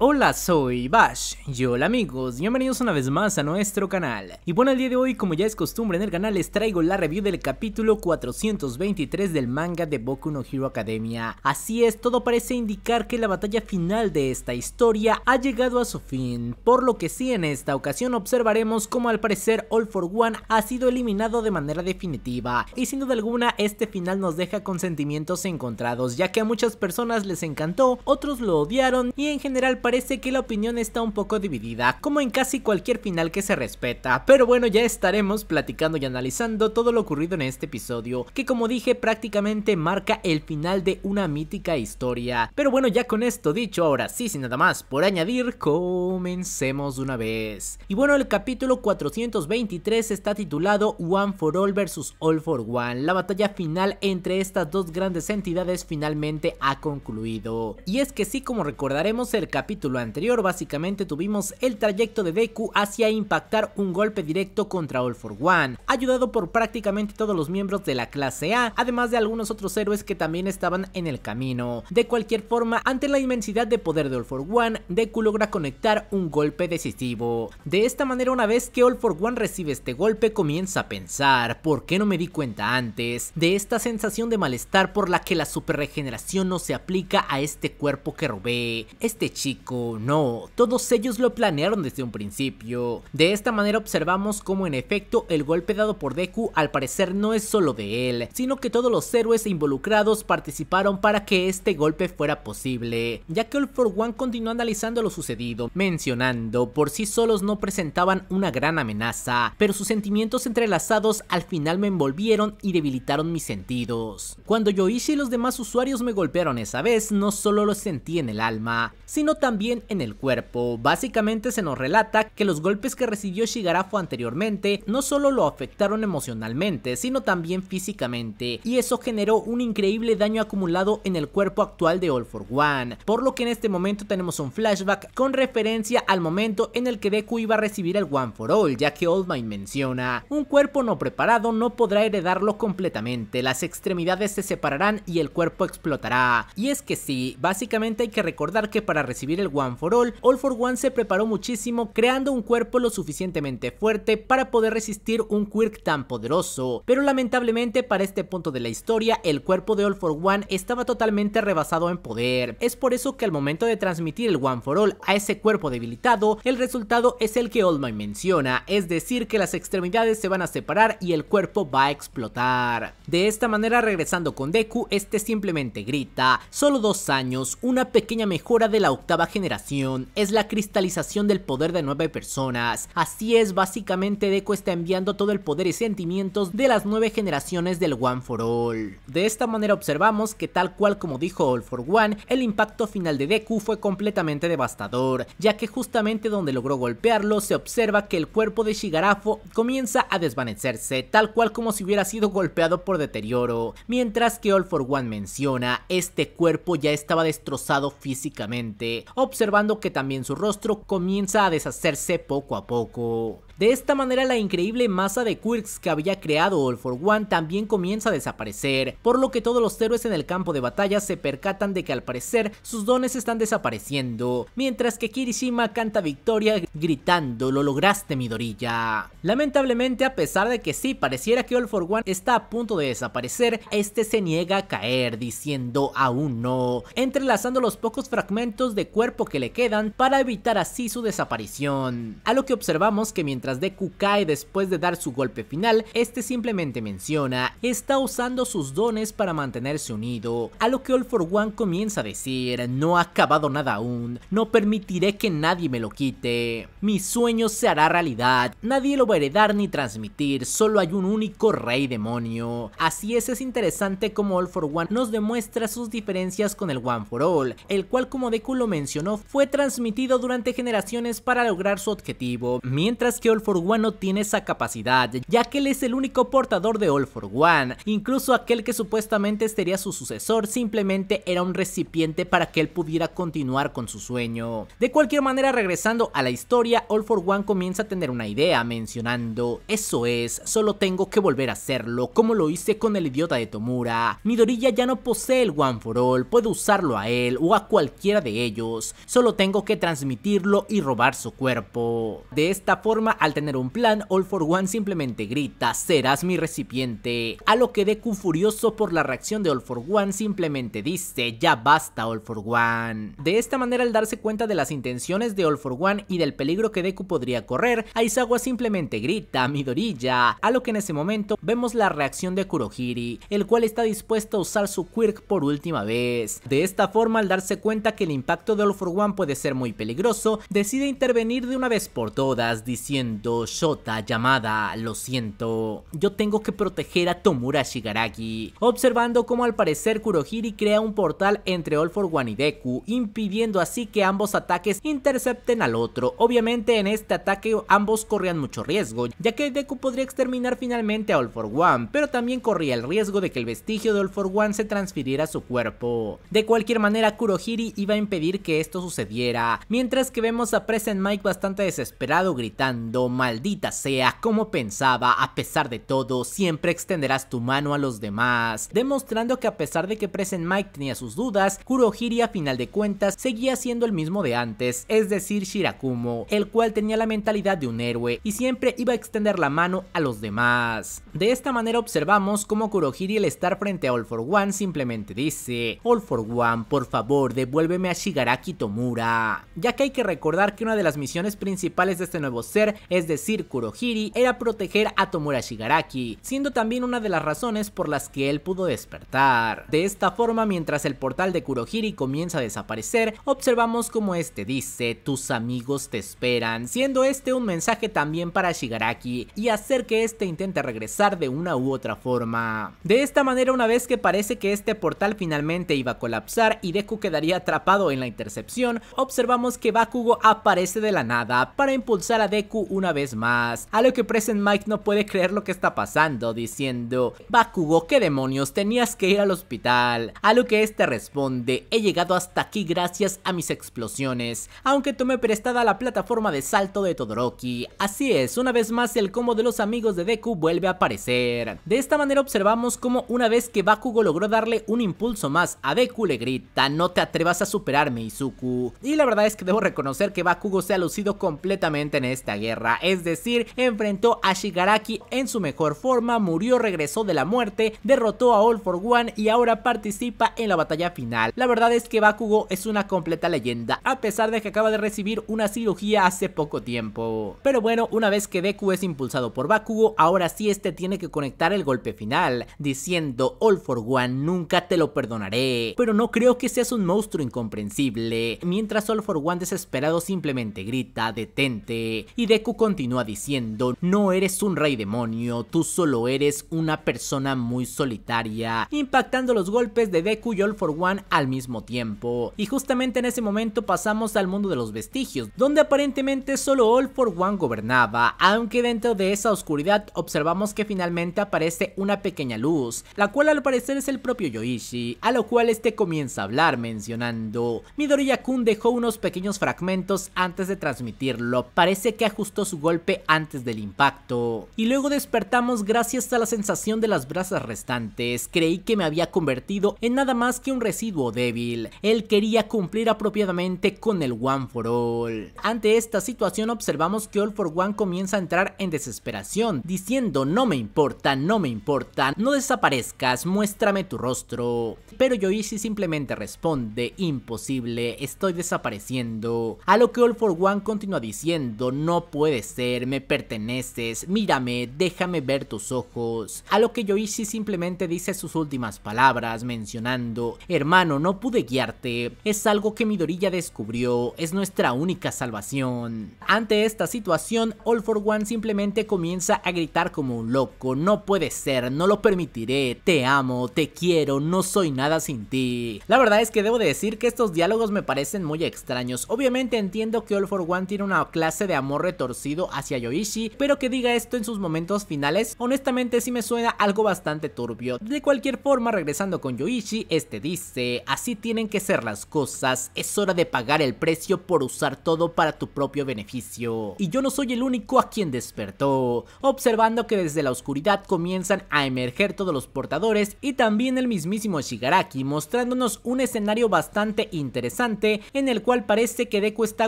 Hola, soy Bash y hola amigos, bienvenidos una vez más a nuestro canal. Y bueno, el día de hoy, como ya es costumbre en el canal, les traigo la review del capítulo 423 del manga de Boku no Hero Academia. Así es, todo parece indicar que la batalla final de esta historia ha llegado a su fin, por lo que sí en esta ocasión observaremos cómo al parecer All for One ha sido eliminado de manera definitiva, y sin duda alguna este final nos deja con sentimientos encontrados, ya que a muchas personas les encantó, otros lo odiaron y en general parece que la opinión está un poco dividida, como en casi cualquier final que se respeta, pero bueno ya estaremos platicando y analizando todo lo ocurrido en este episodio, que como dije prácticamente marca el final de una mítica historia. Pero bueno ya con esto dicho, ahora sí sin nada más por añadir, comencemos una vez. Y bueno el capítulo 423 está titulado One for All versus All for One, la batalla final entre estas dos grandes entidades finalmente ha concluido. Y es que sí como recordaremos el capítulo anterior básicamente tuvimos el trayecto de Deku hacia impactar un golpe directo contra All For One, ayudado por prácticamente todos los miembros de la clase A, además de algunos otros héroes que también estaban en el camino. De cualquier forma, ante la inmensidad de poder de All For One, Deku logra conectar un golpe decisivo. De esta manera una vez que All For One recibe este golpe comienza a pensar, ¿por qué no me di cuenta antes? De esta sensación de malestar por la que la super regeneración no se aplica a este cuerpo que robé. Este chico no, todos ellos lo planearon desde un principio. De esta manera observamos cómo en efecto el golpe dado por Deku al parecer no es solo de él, sino que todos los héroes involucrados participaron para que este golpe fuera posible, ya que All for One continuó analizando lo sucedido, mencionando por sí solos no presentaban una gran amenaza, pero sus sentimientos entrelazados al final me envolvieron y debilitaron mis sentidos. Cuando Yoichi y los demás usuarios me golpearon esa vez, no solo lo sentí en el alma, sino también en el cuerpo. Básicamente se nos relata que los golpes que recibió Shigarafo anteriormente no solo lo afectaron emocionalmente, sino también físicamente, y eso generó un increíble daño acumulado en el cuerpo actual de All For One, por lo que en este momento tenemos un flashback con referencia al momento en el que Deku iba a recibir el One For All, ya que Old menciona, un cuerpo no preparado no podrá heredarlo completamente, las extremidades se separarán y el cuerpo explotará. Y es que sí, básicamente hay que recordar que para recibir el One for All, All for One se preparó muchísimo creando un cuerpo lo suficientemente fuerte para poder resistir un Quirk tan poderoso, pero lamentablemente para este punto de la historia el cuerpo de All for One estaba totalmente rebasado en poder. Es por eso que al momento de transmitir el One for All a ese cuerpo debilitado, el resultado es el que All Might menciona, es decir que las extremidades se van a separar y el cuerpo va a explotar. De esta manera regresando con Deku, este simplemente grita, solo dos años, una pequeña mejora de la octava generación es la cristalización del poder de nueve personas. Así es, básicamente Deku está enviando todo el poder y sentimientos de las nueve generaciones del One for All. De esta manera observamos que tal cual como dijo All for One, el impacto final de Deku fue completamente devastador, ya que justamente donde logró golpearlo se observa que el cuerpo de Shigarafo comienza a desvanecerse, tal cual como si hubiera sido golpeado por deterioro, mientras que All for One menciona, este cuerpo ya estaba destrozado físicamente, observando que también su rostro comienza a deshacerse poco a poco. De esta manera la increíble masa de quirks que había creado All for One también comienza a desaparecer, por lo que todos los héroes en el campo de batalla se percatan de que al parecer sus dones están desapareciendo, mientras que Kirishima canta victoria gritando lo lograste Midorilla. Lamentablemente a pesar de que sí pareciera que All for One está a punto de desaparecer, este se niega a caer diciendo aún no, entrelazando los pocos fragmentos de cuerpo que le quedan para evitar así su desaparición, a lo que observamos que mientras Deku de Kukai después de dar su golpe final, este simplemente menciona, está usando sus dones para mantenerse unido, a lo que All for One comienza a decir, no ha acabado nada aún, no permitiré que nadie me lo quite, mi sueño se hará realidad, nadie lo va a heredar ni transmitir, solo hay un único rey demonio. Así es, es interesante como All for One nos demuestra sus diferencias con el One for All, el cual como Deku lo mencionó, fue transmitido durante generaciones para lograr su objetivo, mientras que All for One no tiene esa capacidad, ya que él es el único portador de All for One. Incluso aquel que supuestamente sería su sucesor simplemente era un recipiente para que él pudiera continuar con su sueño. De cualquier manera, regresando a la historia, All for One comienza a tener una idea mencionando, eso es, solo tengo que volver a hacerlo, como lo hice con el idiota de Tomura. Midoriya ya no posee el One for All, puedo usarlo a él o a cualquiera de ellos, solo tengo que transmitirlo y robar su cuerpo. De esta forma, al tener un plan, All for One simplemente grita, serás mi recipiente. A lo que Deku furioso por la reacción de All for One simplemente dice, ya basta All for One. De esta manera al darse cuenta de las intenciones de All for One y del peligro que Deku podría correr, Aizawa simplemente grita, Midorilla, a lo que en ese momento vemos la reacción de Kurohiri, el cual está dispuesto a usar su quirk por última vez. De esta forma al darse cuenta que el impacto de All for One puede ser muy peligroso, decide intervenir de una vez por todas, diciendo Shota llamada Lo siento, yo tengo que proteger a Tomura Shigaraki, observando cómo al parecer Kurohiri crea un portal entre All for One y Deku, impidiendo así que ambos ataques intercepten al otro. Obviamente en este ataque ambos corrían mucho riesgo, ya que Deku podría exterminar finalmente a All for One, pero también corría el riesgo de que el vestigio de All for One se transfiriera a su cuerpo. De cualquier manera, Kurohiri iba a impedir que esto sucediera, mientras que vemos a Present Mike bastante desesperado gritando maldita sea, como pensaba, a pesar de todo, siempre extenderás tu mano a los demás, demostrando que a pesar de que Present Mike tenía sus dudas, Kurohiri a final de cuentas seguía siendo el mismo de antes, es decir, Shirakumo, el cual tenía la mentalidad de un héroe y siempre iba a extender la mano a los demás. De esta manera observamos cómo Kurohiri al estar frente a All for One simplemente dice, All for One, por favor, devuélveme a Shigaraki Tomura, ya que hay que recordar que una de las misiones principales de este nuevo ser es decir Kurohiri, era proteger a Tomura Shigaraki, siendo también una de las razones por las que él pudo despertar. De esta forma, mientras el portal de Kurohiri comienza a desaparecer, observamos como este dice, tus amigos te esperan, siendo este un mensaje también para Shigaraki y hacer que este intente regresar de una u otra forma. De esta manera, una vez que parece que este portal finalmente iba a colapsar y Deku quedaría atrapado en la intercepción, observamos que Bakugo aparece de la nada para impulsar a Deku una vez más, a lo que Present Mike no puede creer lo que está pasando, diciendo, Bakugo, ¿qué demonios? Tenías que ir al hospital. A lo que este responde, he llegado hasta aquí gracias a mis explosiones, aunque tomé prestada la plataforma de salto de Todoroki. Así es, una vez más el combo de los amigos de Deku vuelve a aparecer. De esta manera observamos cómo una vez que Bakugo logró darle un impulso más a Deku le grita, no te atrevas a superarme Izuku. Y la verdad es que debo reconocer que Bakugo se ha lucido completamente en esta guerra es decir, enfrentó a Shigaraki en su mejor forma, murió, regresó de la muerte, derrotó a All for One y ahora participa en la batalla final. La verdad es que Bakugo es una completa leyenda, a pesar de que acaba de recibir una cirugía hace poco tiempo. Pero bueno, una vez que Deku es impulsado por Bakugo, ahora sí este tiene que conectar el golpe final, diciendo All for One nunca te lo perdonaré, pero no creo que seas un monstruo incomprensible. Mientras All for One desesperado simplemente grita detente y Deku continúa diciendo, no eres un rey demonio, tú solo eres una persona muy solitaria, impactando los golpes de Deku y All for One al mismo tiempo. Y justamente en ese momento pasamos al mundo de los vestigios, donde aparentemente solo All for One gobernaba, aunque dentro de esa oscuridad observamos que finalmente aparece una pequeña luz, la cual al parecer es el propio Yoichi, a lo cual este comienza a hablar mencionando, Midoriya-kun dejó unos pequeños fragmentos antes de transmitirlo, parece que ajustó su golpe antes del impacto. Y luego despertamos gracias a la sensación de las brasas restantes, creí que me había convertido en nada más que un residuo débil. Él quería cumplir apropiadamente con el One for All. Ante esta situación observamos que All for One comienza a entrar en desesperación, diciendo no me importa, no me importa, no desaparezcas, muéstrame tu rostro. Pero Yoichi simplemente responde, imposible, estoy desapareciendo. A lo que All for One continúa diciendo, no puede ser, me perteneces, mírame, déjame ver tus ojos. A lo que Yoichi simplemente dice sus últimas palabras mencionando, hermano, no pude guiarte, es algo que Midorilla descubrió, es nuestra única salvación. Ante esta situación, All for One simplemente comienza a gritar como un loco, no puede ser, no lo permitiré, te amo, te quiero, no soy nada sin ti. La verdad es que debo decir que estos diálogos me parecen muy extraños, obviamente entiendo que All for One tiene una clase de amor retorcido hacia Yoishi, pero que diga esto en sus momentos finales, honestamente sí me suena algo bastante turbio. De cualquier forma, regresando con Yoichi, este dice, así tienen que ser las cosas, es hora de pagar el precio por usar todo para tu propio beneficio. Y yo no soy el único a quien despertó, observando que desde la oscuridad comienzan a emerger todos los portadores y también el mismísimo Shigaraki, mostrándonos un escenario bastante interesante en el cual parece que Deku está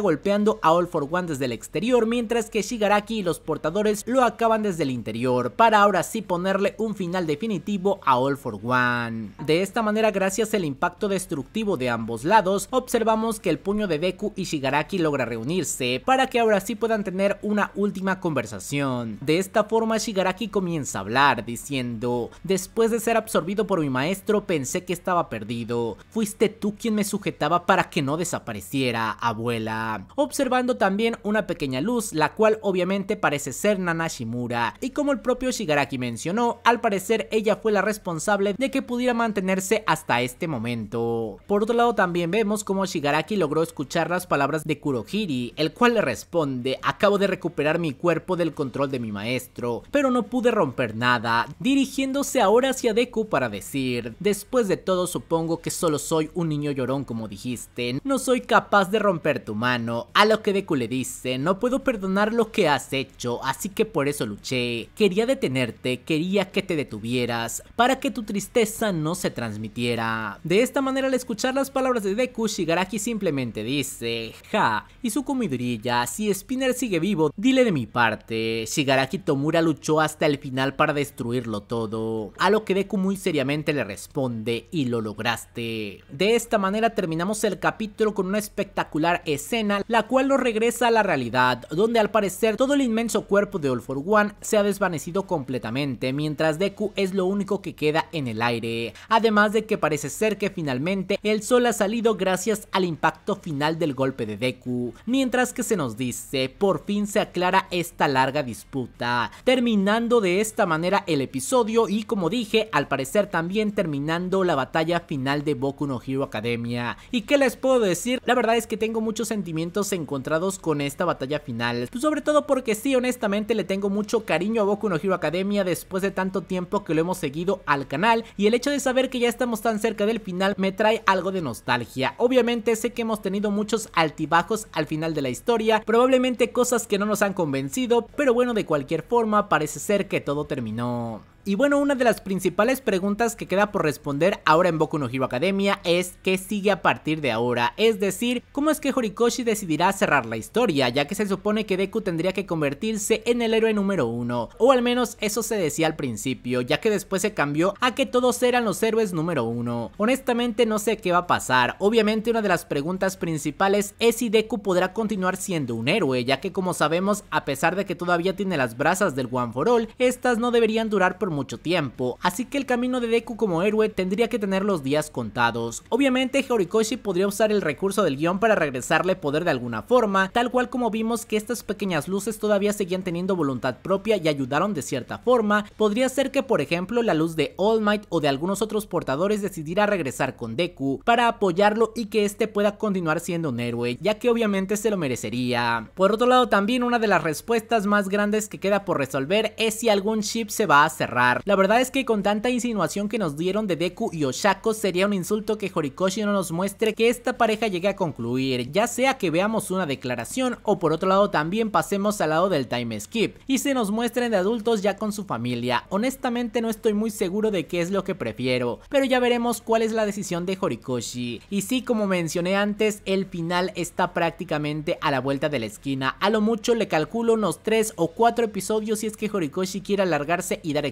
golpeando a All for One desde el exterior mientras que Shigaraki y los portadores lo acaban desde el interior, para ahora sí ponerle un final definitivo a All for One. De esta manera, gracias al impacto destructivo de ambos lados, observamos que el puño de Deku y Shigaraki logra reunirse, para que ahora sí puedan tener una última conversación. De esta forma, Shigaraki comienza a hablar, diciendo, después de ser absorbido por mi maestro, pensé que estaba perdido. Fuiste tú quien me sujetaba para que no desapareciera, abuela. Observando también una pequeña luz, la cual obviamente parece ser Nana Shimura. Y como el propio Shigaraki mencionó, al parecer ella fue la responsable de que pudiera mantenerse hasta este momento. Por otro lado también vemos como Shigaraki logró escuchar las palabras de Kurohiri, el cual le responde, acabo de recuperar mi cuerpo del control de mi maestro, pero no pude romper nada, dirigiéndose ahora hacia Deku para decir, después de todo supongo que solo soy un niño llorón como dijiste, no soy capaz de romper tu mano, a lo que Deku le dice, no puedo perdonar lo que has hecho, así que por eso luché. Quería detenerte, quería que te detuvieras, para que tu tristeza no se transmitiera. De esta manera al escuchar las palabras de Deku, Shigaraki simplemente dice, ja, y su comidurilla, si Spinner sigue vivo, dile de mi parte. Shigaraki Tomura luchó hasta el final para destruirlo todo, a lo que Deku muy seriamente le responde, y lo lograste. De esta manera terminamos el capítulo con una espectacular escena, la cual lo regresa a la realidad, donde al parecer todo el inmenso cuerpo de All For One se ha desvanecido completamente, mientras Deku es lo único que queda en el aire. Además de que parece ser que finalmente el sol ha salido gracias al impacto final del golpe de Deku, mientras que se nos dice, por fin se aclara esta larga disputa, terminando de esta manera el episodio y como dije, al parecer también terminando la batalla final de Boku no Hero Academia. ¿Y que les puedo decir? La verdad es que tengo muchos sentimientos encontrados con esta batalla final. Pues sobre todo porque sí, honestamente le tengo mucho cariño a Boku no Hero Academia después de tanto tiempo que lo hemos seguido al canal y el hecho de saber que ya estamos tan cerca del final me trae algo de nostalgia. Obviamente sé que hemos tenido muchos altibajos al final de la historia, probablemente cosas que no nos han convencido, pero bueno, de cualquier forma parece ser que todo terminó y bueno, una de las principales preguntas que queda por responder ahora en Boku no Hero Academia es qué sigue a partir de ahora, es decir, cómo es que Horikoshi decidirá cerrar la historia, ya que se supone que Deku tendría que convertirse en el héroe número uno, o al menos eso se decía al principio, ya que después se cambió a que todos eran los héroes número uno. Honestamente no sé qué va a pasar, obviamente una de las preguntas principales es si Deku podrá continuar siendo un héroe, ya que como sabemos, a pesar de que todavía tiene las brasas del One for All, estas no deberían durar por mucho tiempo, así que el camino de Deku como héroe tendría que tener los días contados. Obviamente Horikoshi podría usar el recurso del guión para regresarle poder de alguna forma, tal cual como vimos que estas pequeñas luces todavía seguían teniendo voluntad propia y ayudaron de cierta forma, podría ser que por ejemplo la luz de All Might o de algunos otros portadores decidiera regresar con Deku para apoyarlo y que este pueda continuar siendo un héroe, ya que obviamente se lo merecería. Por otro lado también una de las respuestas más grandes que queda por resolver es si algún chip se va a cerrar la verdad es que con tanta insinuación que nos dieron de Deku y Oshako sería un insulto que Horikoshi no nos muestre que esta pareja llegue a concluir, ya sea que veamos una declaración o por otro lado también pasemos al lado del time skip y se nos muestren de adultos ya con su familia. Honestamente no estoy muy seguro de qué es lo que prefiero, pero ya veremos cuál es la decisión de Horikoshi. Y sí, como mencioné antes, el final está prácticamente a la vuelta de la esquina. A lo mucho le calculo unos 3 o 4 episodios si es que Horikoshi quiere alargarse y dar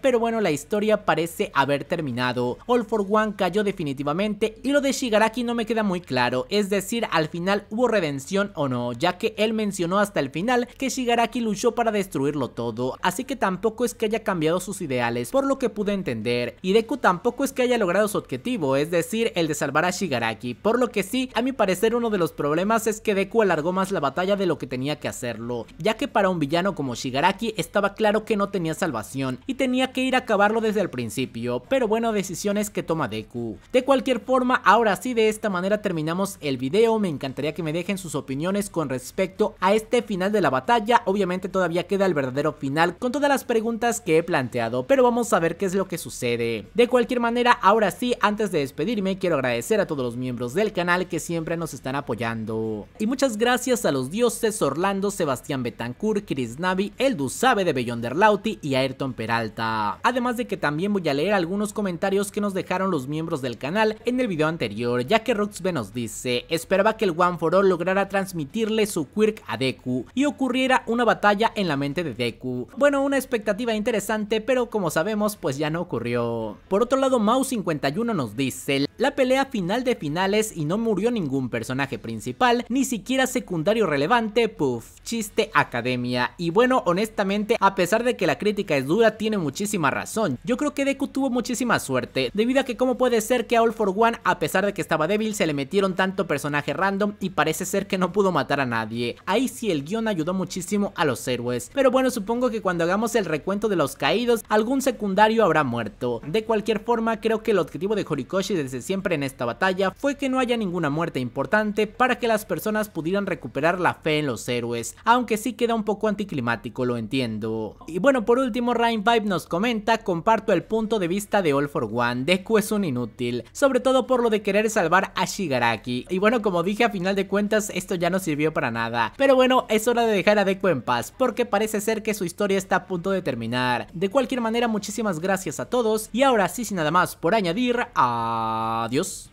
pero bueno, la historia parece haber terminado. All for One cayó definitivamente y lo de Shigaraki no me queda muy claro, es decir, al final hubo redención o no, ya que él mencionó hasta el final que Shigaraki luchó para destruirlo todo, así que tampoco es que haya cambiado sus ideales, por lo que pude entender, y Deku tampoco es que haya logrado su objetivo, es decir, el de salvar a Shigaraki, por lo que sí, a mi parecer uno de los problemas es que Deku alargó más la batalla de lo que tenía que hacerlo, ya que para un villano como Shigaraki estaba claro que no tenía salvación y tenía que ir a acabarlo desde el principio, pero bueno, decisiones que toma Deku. De cualquier forma, ahora sí de esta manera terminamos el video, me encantaría que me dejen sus opiniones con respecto a este final de la batalla, obviamente todavía queda el verdadero final con todas las preguntas que he planteado, pero vamos a ver qué es lo que sucede. De cualquier manera, ahora sí, antes de despedirme, quiero agradecer a todos los miembros del canal que siempre nos están apoyando. Y muchas gracias a los dioses Orlando, Sebastián Betancourt, Chris Navi, El Dusabe de Beyonder Lauti y Ayrton Peralta. Además de que también voy a leer algunos comentarios que nos dejaron los miembros del canal en el video anterior, ya que Roxbe nos dice, esperaba que el One for All lograra transmitirle su quirk a Deku y ocurriera una batalla en la mente de Deku. Bueno, una expectativa interesante, pero como sabemos, pues ya no ocurrió. Por otro lado, Mau51 nos dice, la pelea final de finales y no murió ningún personaje principal, ni siquiera secundario relevante, puff, chiste academia. Y bueno, honestamente, a pesar de que la crítica es dura, tiene muchísima razón. Yo creo que Deku tuvo muchísima suerte, debido a que como puede ser que a All for One, a pesar de que estaba débil, se le metieron tanto personaje random y parece ser que no pudo matar a nadie. Ahí sí el guión ayudó muchísimo a los héroes. Pero bueno, supongo que cuando hagamos el recuento de los caídos, algún secundario habrá muerto. De cualquier forma, creo que el objetivo de Horikoshi desde siempre en esta batalla fue que no haya ninguna muerte importante para que las personas pudieran recuperar la fe en los héroes, aunque sí queda un poco anticlimático, lo entiendo. Y bueno, por último, Vibe nos comenta, comparto el punto de vista de All for One, Deku es un inútil, sobre todo por lo de querer salvar a Shigaraki. Y bueno, como dije, a final de cuentas esto ya no sirvió para nada. Pero bueno, es hora de dejar a Deku en paz, porque parece ser que su historia está a punto de terminar. De cualquier manera, muchísimas gracias a todos, y ahora sí, sin nada más por añadir, adiós.